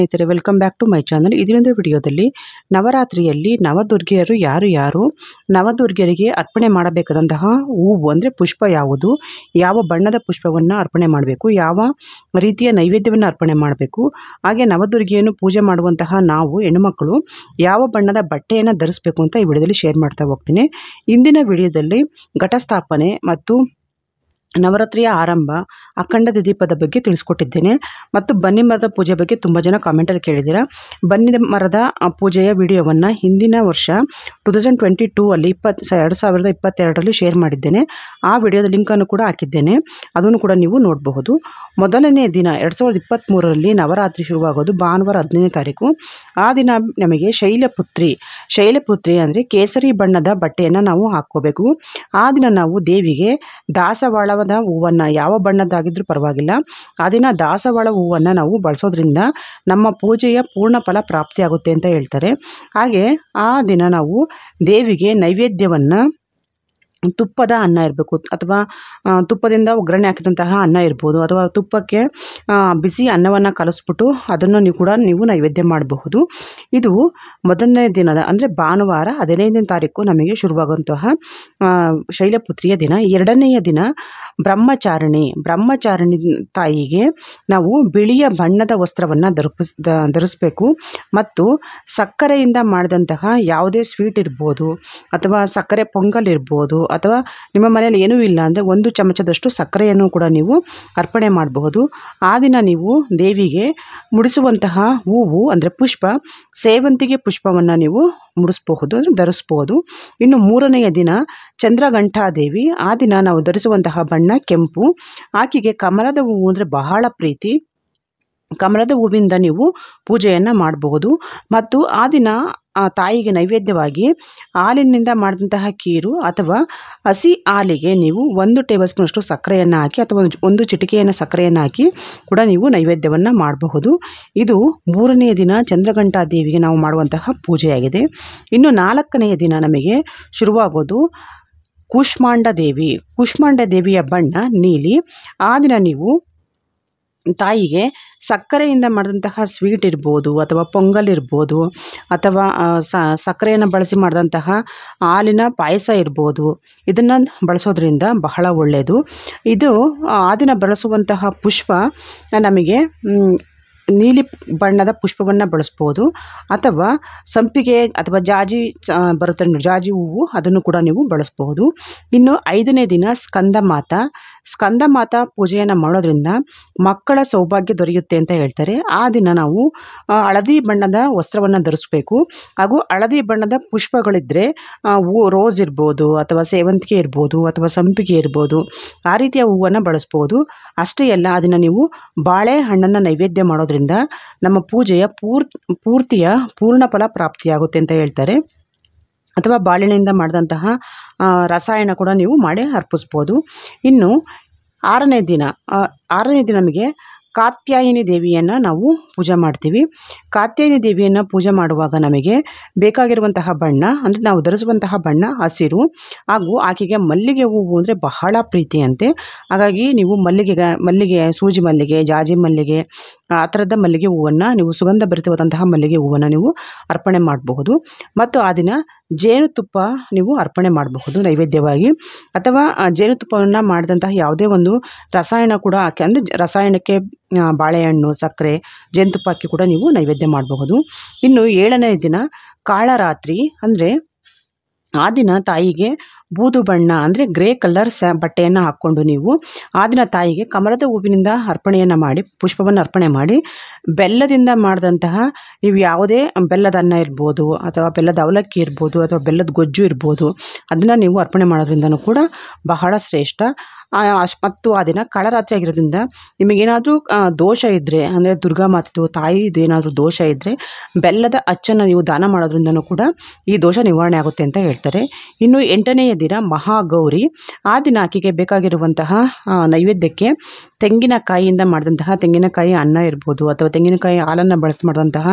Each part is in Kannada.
ಸ್ನೇಹಿತರೆ welcome back to my channel ಇದರಿಂದ ವಿಡಿಯೋದಲ್ಲಿ ನವರಾತ್ರಿಯಲ್ಲಿ ನವದುರ್ಗಿಯರು ಯಾರು ಯಾರು ನವದುರ್ಗಿಯರಿಗೆ ಅರ್ಪಣೆ ಮಾಡಬೇಕಾದಂತಹ ಹೂವು ಅಂದರೆ ಪುಷ್ಪ ಯಾವುದು ಯಾವ ಬಣ್ಣದ ಪುಷ್ಪವನ್ನು ಅರ್ಪಣೆ ಮಾಡಬೇಕು ಯಾವ ರೀತಿಯ ನೈವೇದ್ಯವನ್ನು ಅರ್ಪಣೆ ಮಾಡಬೇಕು ಹಾಗೆ ನವದುರ್ಗಿಯನ್ನು ಪೂಜೆ ಮಾಡುವಂತಹ ನಾವು ಹೆಣ್ಣುಮಕ್ಕಳು ಯಾವ ಬಣ್ಣದ ಬಟ್ಟೆಯನ್ನು ಧರಿಸಬೇಕು ಅಂತ ಈ ವಿಡಿಯೋದಲ್ಲಿ ಶೇರ್ ಮಾಡ್ತಾ ಹೋಗ್ತೀನಿ ಇಂದಿನ ವಿಡಿಯೋದಲ್ಲಿ ಘಟಸ್ಥಾಪನೆ ಮತ್ತು ನವರಾತ್ರಿಯ ಆರಂಭ ಅಖಂಡ ದೀಪದ ಬಗ್ಗೆ ತಿಳಿಸ್ಕೊಟ್ಟಿದ್ದೇನೆ ಮತ್ತು ಬನ್ನಿ ಮರದ ಪೂಜೆ ಬಗ್ಗೆ ತುಂಬ ಜನ ಕಾಮೆಂಟಲ್ಲಿ ಕೇಳಿದ್ದೀರಾ ಬನ್ನಿ ಮರದ ಪೂಜೆಯ ವಿಡಿಯೋವನ್ನು ಹಿಂದಿನ ವರ್ಷ ಟು ತೌಸಂಡ್ ಟ್ವೆಂಟಿ ಟೂ ಅಲ್ಲಿ ಇಪ್ಪತ್ತು ಎರಡು ಸಾವಿರದ ಇಪ್ಪತ್ತೆರಡರಲ್ಲಿ ಶೇರ್ ಮಾಡಿದ್ದೇನೆ ಆ ವಿಡಿಯೋದ ಲಿಂಕನ್ನು ಕೂಡ ಹಾಕಿದ್ದೇನೆ ಅದನ್ನು ಕೂಡ ನೀವು ನೋಡಬಹುದು ಮೊದಲನೇ ದಿನ ಎರಡು ಸಾವಿರದ ಇಪ್ಪತ್ತ್ಮೂರರಲ್ಲಿ ನವರಾತ್ರಿ ಶುರುವಾಗೋದು ಭಾನುವಾರ ಹದಿನೈದನೇ ತಾರೀಕು ಆ ದಿನ ನಮಗೆ ಶೈಲಪುತ್ರಿ ಶೈಲಪುತ್ರಿ ಅಂದರೆ ಕೇಸರಿ ಬಣ್ಣದ ಬಟ್ಟೆಯನ್ನು ನಾವು ಹಾಕ್ಕೋಬೇಕು ಆ ದಿನ ನಾವು ದೇವಿಗೆ ದಾಸವಾಳ ದಾಸವಾಳದ ಹೂವನ್ನು ಯಾವ ಬಣ್ಣದ್ದಾಗಿದ್ರೂ ಪರವಾಗಿಲ್ಲ ಆ ದಿನ ದಾಸವಾಳ ಹೂವನ್ನು ನಾವು ಬಳಸೋದ್ರಿಂದ ನಮ್ಮ ಪೂಜೆಯ ಪೂರ್ಣ ಫಲ ಪ್ರಾಪ್ತಿಯಾಗುತ್ತೆ ಅಂತ ಹೇಳ್ತಾರೆ ಹಾಗೆ ಆ ದಿನ ನಾವು ದೇವಿಗೆ ನೈವೇದ್ಯವನ್ನು ತುಪ್ಪದ ಅನ್ನ ಇರಬೇಕು ಅಥವಾ ತುಪ್ಪದಿಂದ ಒಗ್ಗರಣೆ ಹಾಕಿದಂತಹ ಅನ್ನ ಇರ್ಬೋದು ಅಥವಾ ತುಪ್ಪಕ್ಕೆ ಬಿಸಿ ಅನ್ನವನ್ನು ಕಲಸ್ಬಿಟ್ಟು ಅದನ್ನು ನೀವು ಕೂಡ ನೀವು ನೈವೇದ್ಯ ಮಾಡಬಹುದು ಇದು ಮೊದಲನೇ ದಿನದ ಅಂದರೆ ಭಾನುವಾರ ಹದಿನೈದನೇ ತಾರೀಕು ನಮಗೆ ಶುರುವಾಗುವಂತಹ ಶೈಲಪುತ್ರಿಯ ದಿನ ಎರಡನೆಯ ದಿನ ಬ್ರಹ್ಮಚಾರಣಿ ಬ್ರಹ್ಮಚಾರಣಿ ತಾಯಿಗೆ ನಾವು ಬಿಳಿಯ ಬಣ್ಣದ ವಸ್ತ್ರವನ್ನು ದರ್ಪಿಸ್ ಧರಿಸ್ಬೇಕು ಮತ್ತು ಸಕ್ಕರೆಯಿಂದ ಮಾಡಿದಂತಹ ಯಾವುದೇ ಸ್ವೀಟ್ ಇರ್ಬೋದು ಅಥವಾ ಸಕ್ಕರೆ ಪೊಂಗಲ್ ಇರ್ಬೋದು ಅಥವಾ ನಿಮ್ಮ ಮನೆಯಲ್ಲಿ ಏನೂ ಇಲ್ಲ ಅಂದರೆ ಒಂದು ಚಮಚದಷ್ಟು ಸಕ್ಕರೆಯನ್ನು ಕೂಡ ನೀವು ಅರ್ಪಣೆ ಮಾಡಬಹುದು ಆ ದಿನ ನೀವು ದೇವಿಗೆ ಮುಡಿಸುವಂತಹ ಹೂವು ಅಂದರೆ ಪುಷ್ಪ ಸೇವಂತಿಗೆ ಪುಷ್ಪವನ್ನು ನೀವು ಮುಡಿಸ್ಬಹುದು ಅಂದರೆ ಧರಿಸ್ಬೋದು ಇನ್ನು ಮೂರನೆಯ ದಿನ ಚಂದ್ರಘಂಟಾದೇವಿ ಆ ದಿನ ನಾವು ಧರಿಸುವಂತಹ ಬಣ್ಣ ಕೆಂಪು ಆಕೆಗೆ ಕಮಲದ ಹೂವು ಅಂದರೆ ಬಹಳ ಪ್ರೀತಿ ಕಮಲದ ಹೂವಿಂದ ನೀವು ಪೂಜೆಯನ್ನು ಮಾಡಬಹುದು ಮತ್ತು ಆ ದಿನ ಆ ತಾಯಿಗೆ ನೈವೇದ್ಯವಾಗಿ ಹಾಲಿನಿಂದ ಮಾಡಿದಂತಹ ಕೀರು ಅಥವಾ ಹಸಿ ಹಾಲಿಗೆ ನೀವು ಒಂದು ಟೇಬಲ್ ಸ್ಪೂನಷ್ಟು ಸಕ್ಕರೆಯನ್ನು ಹಾಕಿ ಅಥವಾ ಒಂದು ಚಿಟಿಕೆಯನ್ನು ಸಕ್ಕರೆಯನ್ನು ಹಾಕಿ ಕೂಡ ನೀವು ನೈವೇದ್ಯವನ್ನು ಮಾಡಬಹುದು ಇದು ಮೂರನೆಯ ದಿನ ಚಂದ್ರಘಂಟಾ ದೇವಿಗೆ ನಾವು ಮಾಡುವಂತಹ ಪೂಜೆಯಾಗಿದೆ ಇನ್ನು ನಾಲ್ಕನೆಯ ದಿನ ನಮಗೆ ಶುರುವಾಗೋದು ಕೂಷ್ಮಾಂಡ ದೇವಿ ಕೂಷ್ಮಾಂಡ ದೇವಿಯ ಬಣ್ಣ ನೀಲಿ ಆ ದಿನ ನೀವು ತಾಯಿಗೆ ಸಕ್ಕರೆಯಿಂದ ಮಾಡಿದಂತಹ ಸ್ವೀಟ್ ಇರ್ಬೋದು ಅಥವಾ ಪೊಂಗಲ್ ಇರ್ಬೋದು ಅಥವಾ ಸಕ್ಕರೆಯನ್ನು ಬಳಸಿ ಮಾಡಿದಂತಹ ಹಾಲಿನ ಪಾಯಸ ಇರ್ಬೋದು ಇದನ್ನು ಬಳಸೋದ್ರಿಂದ ಬಹಳ ಒಳ್ಳೆಯದು ಇದು ದಿನ ಬಳಸುವಂತಹ ಪುಷ್ಪ ನಮಗೆ ನೀಲಿ ಬಣ್ಣದ ಪುಷ್ಪವನ್ನು ಬಳಸ್ಬೋದು ಅಥವಾ ಸಂಪಿಗೆ ಅಥವಾ ಜಾಜಿ ಬರುತ್ತೆ ಜಾಜಿ ಹೂವು ಅದನ್ನು ಕೂಡ ನೀವು ಬಳಸ್ಬೋದು ಇನ್ನು ಐದನೇ ದಿನ ಸ್ಕಂದ ಮಾತಾ ಸ್ಕಂದ ಮಾತಾ ಪೂಜೆಯನ್ನು ಮಾಡೋದ್ರಿಂದ ಮಕ್ಕಳ ಸೌಭಾಗ್ಯ ದೊರೆಯುತ್ತೆ ಅಂತ ಹೇಳ್ತಾರೆ ಆ ದಿನ ನಾವು ಹಳದಿ ಬಣ್ಣದ ವಸ್ತ್ರವನ್ನು ಧರಿಸ್ಬೇಕು ಹಾಗೂ ಹಳದಿ ಬಣ್ಣದ ಪುಷ್ಪಗಳಿದ್ದರೆ ರೋಸ್ ಇರ್ಬೋದು ಅಥವಾ ಸೇವಂತಿಗೆ ಇರ್ಬೋದು ಅಥವಾ ಸಂಪಿಗೆ ಇರ್ಬೋದು ಆ ರೀತಿಯ ಹೂವನ್ನು ಬಳಸ್ಬೋದು ಅಷ್ಟೇ ಅಲ್ಲ ಅದನ್ನು ನೀವು ಬಾಳೆಹಣ್ಣನ್ನು ನೈವೇದ್ಯ ಮಾಡೋದ್ರಿಂದ ಮಾಡೋದ್ರಿಂದ ನಮ್ಮ ಪೂಜೆಯ ಪೂರ್ ಪೂರ್ತಿಯ ಪೂರ್ಣ ಫಲ ಪ್ರಾಪ್ತಿಯಾಗುತ್ತೆ ಅಂತ ಹೇಳ್ತಾರೆ ಅಥವಾ ಬಾಳೆಣೆಯಿಂದ ಮಾಡಿದಂತಹ ರಸಾಯನ ಕೂಡ ನೀವು ಮಾಡಿ ಅರ್ಪಿಸ್ಬೋದು ಇನ್ನು ಆರನೇ ದಿನ ಆರನೇ ದಿನ ನಮಗೆ ಕಾತ್ಯಾಯಿನಿ ದೇವಿಯನ್ನು ನಾವು ಪೂಜೆ ಮಾಡ್ತೀವಿ ಕಾತ್ಯಾಯಿನಿ ದೇವಿಯನ್ನು ಪೂಜೆ ಮಾಡುವಾಗ ನಮಗೆ ಬೇಕಾಗಿರುವಂತಹ ಬಣ್ಣ ಅಂದರೆ ನಾವು ಧರಿಸುವಂತಹ ಬಣ್ಣ ಹಸಿರು ಹಾಗೂ ಆಕೆಗೆ ಮಲ್ಲಿಗೆ ಹೂವು ಅಂದರೆ ಬಹಳ ಪ್ರೀತಿಯಂತೆ ಹಾಗಾಗಿ ನೀವು ಮಲ್ಲಿಗೆ ಮಲ್ಲಿಗೆ ಸೂಜಿ ಮಲ್ಲಿಗೆ ಜಾಜಿ ಮಲ್ಲಿಗೆ ಆ ಥರದ ಮಲ್ಲಿಗೆ ಹೂವನ್ನು ನೀವು ಸುಗಂಧ ಭರಿತವಾದಂತಹ ಮಲ್ಲಿಗೆ ಹೂವನ್ನು ನೀವು ಅರ್ಪಣೆ ಮಾಡಬಹುದು ಮತ್ತು ಆ ದಿನ ಜೇನುತುಪ್ಪ ನೀವು ಅರ್ಪಣೆ ಮಾಡಬಹುದು ನೈವೇದ್ಯವಾಗಿ ಅಥವಾ ಜೇನುತುಪ್ಪವನ್ನು ಮಾಡಿದಂತಹ ಯಾವುದೇ ಒಂದು ರಸಾಯನ ಕೂಡ ಹಾಕಿ ಅಂದರೆ ರಸಾಯನಕ್ಕೆ ಬಾಳೆಹಣ್ಣು ಸಕ್ಕರೆ ಜೇನುತುಪ್ಪ ಹಾಕಿ ಕೂಡ ನೀವು ನೈವೇದ್ಯ ಮಾಡಬಹುದು ಇನ್ನು ಏಳನೇ ದಿನ ಕಾಳರಾತ್ರಿ ಅಂದರೆ ಆ ದಿನ ತಾಯಿಗೆ ಬೂದು ಬಣ್ಣ ಅಂದರೆ ಗ್ರೇ ಕಲರ್ ಸ ಬಟ್ಟೆಯನ್ನು ಹಾಕ್ಕೊಂಡು ನೀವು ಆ ದಿನ ತಾಯಿಗೆ ಕಮಲದ ಹೂವಿನಿಂದ ಅರ್ಪಣೆಯನ್ನು ಮಾಡಿ ಪುಷ್ಪವನ್ನು ಅರ್ಪಣೆ ಮಾಡಿ ಬೆಲ್ಲದಿಂದ ಮಾಡಿದಂತಹ ನೀವು ಯಾವುದೇ ಬೆಲ್ಲದ ಅನ್ನ ಇರ್ಬೋದು ಅಥವಾ ಬೆಲ್ಲದ ಅವಲಕ್ಕಿ ಇರ್ಬೋದು ಅಥವಾ ಬೆಲ್ಲದ ಗೊಜ್ಜು ಇರ್ಬೋದು ಅದನ್ನು ನೀವು ಅರ್ಪಣೆ ಮಾಡೋದ್ರಿಂದ ಕೂಡ ಬಹಳ ಶ್ರೇಷ್ಠ ಮತ್ತು ಆ ದಿನ ಕಳರಾತ್ರಿ ಆಗಿರೋದ್ರಿಂದ ನಿಮಗೇನಾದರೂ ದೋಷ ಇದ್ದರೆ ಅಂದರೆ ದುರ್ಗಾ ಮಾತಿದ್ದು ತಾಯಿದೇನಾದರೂ ದೋಷ ಇದ್ದರೆ ಬೆಲ್ಲದ ಅಚ್ಚನ್ನು ನೀವು ದಾನ ಮಾಡೋದ್ರಿಂದನೂ ಕೂಡ ಈ ದೋಷ ನಿವಾರಣೆ ಆಗುತ್ತೆ ಅಂತ ಹೇಳ್ತಾರೆ ಇನ್ನು ಎಂಟನೆಯ ದಿನ ಮಹಾಗೌರಿ ಆ ದಿನ ಆಕೆಗೆ ಬೇಕಾಗಿರುವಂತಹ ನೈವೇದ್ಯಕ್ಕೆ ತೆಂಗಿನಕಾಯಿಯಿಂದ ಮಾಡಿದಂತಹ ತೆಂಗಿನಕಾಯಿ ಅನ್ನ ಇರ್ಬೋದು ಅಥವಾ ತೆಂಗಿನಕಾಯಿ ಹಾಲನ್ನು ಬಳಸಿ ಮಾಡಿದಂತಹ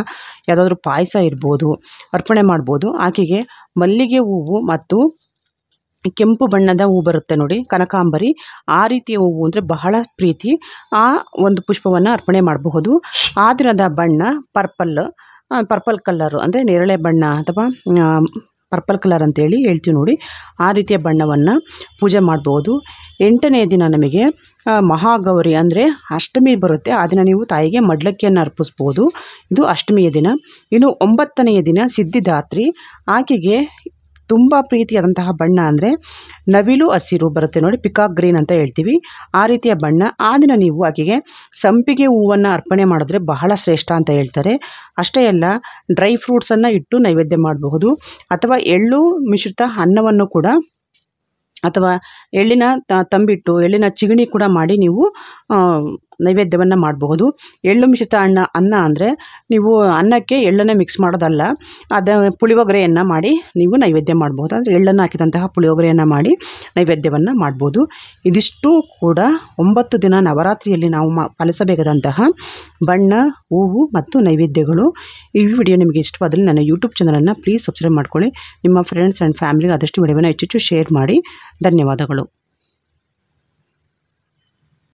ಯಾವುದಾದ್ರೂ ಪಾಯಸ ಇರ್ಬೋದು ಅರ್ಪಣೆ ಮಾಡ್ಬೋದು ಆಕೆಗೆ ಮಲ್ಲಿಗೆ ಹೂವು ಮತ್ತು ಕೆಂಪು ಬಣ್ಣದ ಹೂ ಬರುತ್ತೆ ನೋಡಿ ಕನಕಾಂಬರಿ ಆ ರೀತಿಯ ಹೂವು ಅಂದರೆ ಬಹಳ ಪ್ರೀತಿ ಆ ಒಂದು ಪುಷ್ಪವನ್ನು ಅರ್ಪಣೆ ಮಾಡಬಹುದು ಆ ದಿನದ ಬಣ್ಣ ಪರ್ಪಲ್ ಪರ್ಪಲ್ ಕಲ್ಲರು ಅಂದರೆ ನೇರಳೆ ಬಣ್ಣ ಅಥವಾ ಪರ್ಪಲ್ ಕಲರ್ ಅಂತೇಳಿ ಹೇಳ್ತೀವಿ ನೋಡಿ ಆ ರೀತಿಯ ಬಣ್ಣವನ್ನು ಪೂಜೆ ಮಾಡ್ಬೋದು ಎಂಟನೇ ದಿನ ನಮಗೆ ಮಹಾಗೌರಿ ಅಂದರೆ ಅಷ್ಟಮಿ ಬರುತ್ತೆ ಆ ದಿನ ನೀವು ತಾಯಿಗೆ ಮಡ್ಲಕ್ಕಿಯನ್ನು ಅರ್ಪಿಸ್ಬೋದು ಇದು ಅಷ್ಟಮಿಯ ದಿನ ಇನ್ನು ಒಂಬತ್ತನೆಯ ದಿನ ಸಿದ್ಧಿದಾತ್ರಿ ಆಕೆಗೆ ತುಂಬ ಪ್ರೀತಿಯಾದಂತಹ ಬಣ್ಣ ಅಂದರೆ ನವಿಲು ಹಸಿರು ಬರುತ್ತೆ ನೋಡಿ ಪಿಕಾಕ್ ಗ್ರೀನ್ ಅಂತ ಹೇಳ್ತೀವಿ ಆ ರೀತಿಯ ಬಣ್ಣ ಆ ದಿನ ನೀವು ಆಕೆಗೆ ಸಂಪಿಗೆ ಹೂವನ್ನು ಅರ್ಪಣೆ ಮಾಡಿದ್ರೆ ಬಹಳ ಶ್ರೇಷ್ಠ ಅಂತ ಹೇಳ್ತಾರೆ ಅಷ್ಟೇ ಅಲ್ಲ ಡ್ರೈ ಫ್ರೂಟ್ಸನ್ನು ಇಟ್ಟು ನೈವೇದ್ಯ ಮಾಡಬಹುದು ಅಥವಾ ಎಳ್ಳು ಮಿಶ್ರಿತ ಅನ್ನವನ್ನು ಕೂಡ ಅಥವಾ ಎಳ್ಳಿನ ತಂಬಿಟ್ಟು ಎಳ್ಳಿನ ಚಿಗಣಿ ಕೂಡ ಮಾಡಿ ನೀವು ನೈವೇದ್ಯವನ್ನು ಮಾಡಬಹುದು ಎಳ್ಳು ಮಿಶ್ರಿತ ಅನ್ನ ಅನ್ನ ಅಂದರೆ ನೀವು ಅನ್ನಕ್ಕೆ ಎಳ್ಳನ್ನು ಮಿಕ್ಸ್ ಮಾಡೋದಲ್ಲ ಅದ ಪುಳಿಯೋಗರೆಯನ್ನು ಮಾಡಿ ನೀವು ನೈವೇದ್ಯ ಮಾಡ್ಬೋದು ಅಂದರೆ ಎಳ್ಳನ್ನು ಹಾಕಿದಂತಹ ಪುಳಿಯೋಗರೆಯನ್ನು ಮಾಡಿ ನೈವೇದ್ಯವನ್ನು ಮಾಡ್ಬೋದು ಇದಿಷ್ಟು ಕೂಡ ಒಂಬತ್ತು ದಿನ ನವರಾತ್ರಿಯಲ್ಲಿ ನಾವು ಮಾ ಪಾಲಿಸಬೇಕಾದಂತಹ ಬಣ್ಣ ಹೂವು ಮತ್ತು ನೈವೇದ್ಯಗಳು ಈ ವಿಡಿಯೋ ನಿಮಗೆ ಇಷ್ಟವಾದಲ್ಲಿ ನನ್ನ ಯೂಟ್ಯೂಬ್ ಚಾನಲನ್ನು ಪ್ಲೀಸ್ ಸಬ್ಸ್ಕ್ರೈಬ್ ಮಾಡ್ಕೊಳ್ಳಿ ನಿಮ್ಮ ಫ್ರೆಂಡ್ಸ್ ಆ್ಯಂಡ್ ಫ್ಯಾಮಿಲಿಗೆ ಆದಷ್ಟು ವಿಡಿಯೋನ ಹೆಚ್ಚೆಚ್ಚು ಶೇರ್ ಮಾಡಿ ಧನ್ಯವಾದಗಳು